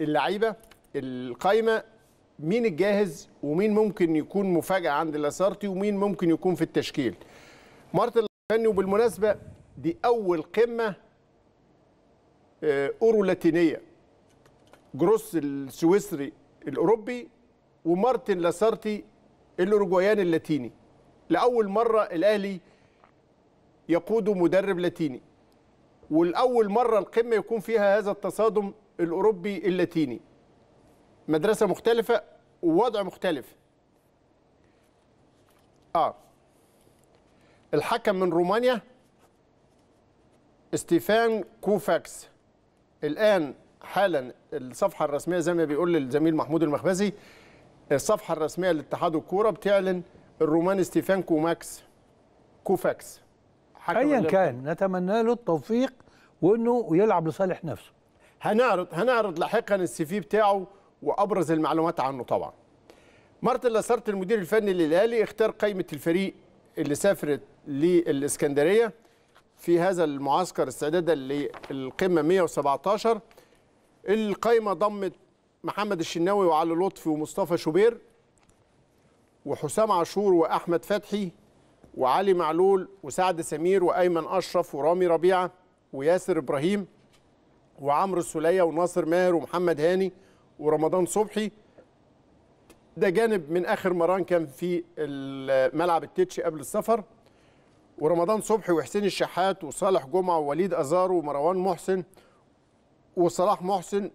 اللعيبه القايمه مين الجاهز ومين ممكن يكون مفاجاه عند لاسارتي ومين ممكن يكون في التشكيل مارتن فني وبالمناسبه دي اول قمه آه، اورو لاتينيه جروس السويسري الاوروبي ومارتن لاسارتي الاوروجواياني اللاتيني لاول مره الاهلي يقوده مدرب لاتيني ولاول مره القمه يكون فيها هذا التصادم الاوروبي اللاتيني مدرسه مختلفه ووضع مختلف اه الحكم من رومانيا ستيفان كوفاكس الان حالا الصفحه الرسميه زي ما بيقول الزميل محمود المخبزي الصفحه الرسميه لاتحاد الكوره بتعلن الروماني ستيفان كوماكس كوفاكس ايا كان نتمنى له التوفيق وانه يلعب لصالح نفسه هنعرض هنعرض لاحقا السي في بتاعه وابرز المعلومات عنه طبعا مارتن لاسارت المدير الفني للأهلي اختار قائمة الفريق اللي سافرت للإسكندرية في هذا المعسكر استعدادا للقمة 117 القائمة ضمت محمد الشناوي وعلي لطفي ومصطفى شوبير وحسام عاشور وأحمد فتحي وعلي معلول وسعد سمير وأيمن أشرف ورامي ربيعة وياسر إبراهيم وعمرو السوليه وناصر ماهر ومحمد هاني ورمضان صبحي ده جانب من اخر مران كان في ملعب التتش قبل السفر ورمضان صبحي وحسين الشحات وصالح جمعه ووليد ازار ومروان محسن وصلاح محسن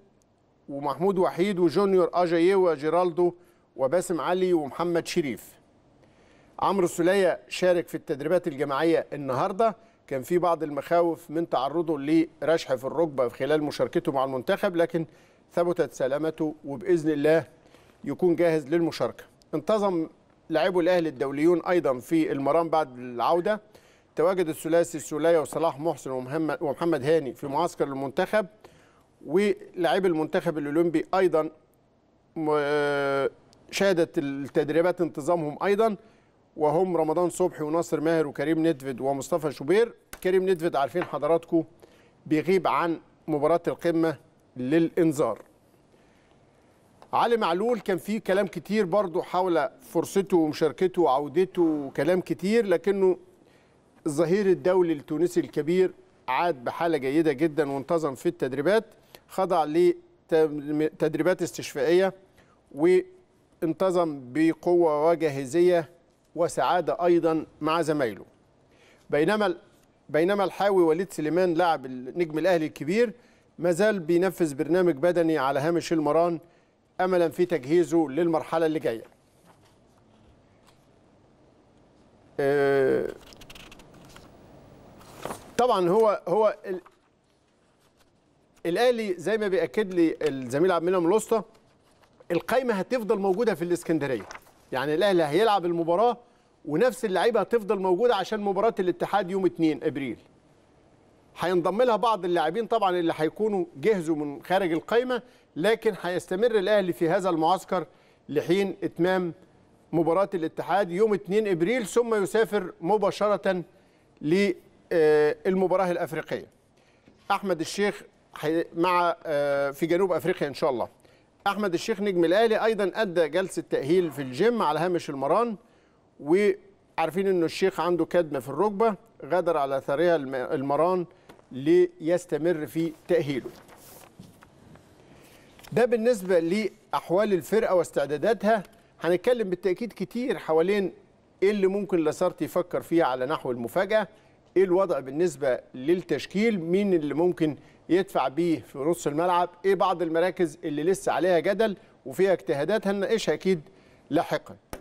ومحمود وحيد وجونيور اجاييه وجيرالدو وباسم علي ومحمد شريف عمرو السوليه شارك في التدريبات الجماعيه النهارده كان في بعض المخاوف من تعرضه لرشح في الركبه خلال مشاركته مع المنتخب لكن ثبتت سلامته وباذن الله يكون جاهز للمشاركه. انتظم لاعبو الاهلي الدوليون ايضا في المران بعد العوده تواجد الثلاثي السوليه وصلاح محسن ومحمد هاني في معسكر المنتخب ولاعبي المنتخب الاولمبي ايضا آه، شهدت التدريبات انتظامهم ايضا وهم رمضان صبحي وناصر ماهر وكريم ندفد ومصطفى شوبير كريم ندفد عارفين حضراتكم بيغيب عن مباراة القمة للإنذار علي معلول كان فيه كلام كتير برضه حول فرصته ومشاركته وعودته وكلام كتير لكنه الظهير الدولي التونسي الكبير عاد بحالة جيدة جدا وانتظم في التدريبات خضع لتدريبات استشفائية وانتظم بقوة وجاهزية وسعادة أيضا مع زمايله بينما بينما الحاوي وليد سليمان لاعب النجم الأهلي الكبير ما زال بينفذ برنامج بدني على هامش المران أملا في تجهيزه للمرحلة اللي جاية آه، طبعا هو هو الاهلي زي ما بياكد لي الزميل عبد المنعم الوسطى القايمه هتفضل موجوده في الاسكندريه يعني الاهلي هيلعب المباراه ونفس اللعيبه هتفضل موجوده عشان مباراه الاتحاد يوم 2 ابريل هينضم لها بعض اللاعبين طبعا اللي هيكونوا جهزوا من خارج القايمه لكن هيستمر الاهلي في هذا المعسكر لحين اتمام مباراه الاتحاد يوم 2 ابريل ثم يسافر مباشره للمباراه آه، الافريقيه احمد الشيخ مع آه، في جنوب افريقيا ان شاء الله احمد الشيخ نجم الاهلي ايضا ادى جلسه تاهيل في الجيم على هامش المران وعارفين انه الشيخ عنده كدمه في الركبه غادر على اثرها المران ليستمر في تاهيله ده بالنسبه لاحوال الفرقه واستعداداتها هنتكلم بالتاكيد كتير حوالين ايه اللي ممكن لاسارتي يفكر فيه على نحو المفاجاه ايه الوضع بالنسبه للتشكيل مين اللي ممكن يدفع بيه في نص الملعب ايه بعض المراكز اللي لسه عليها جدل وفيها اجتهادات هنناقشها اكيد لاحقا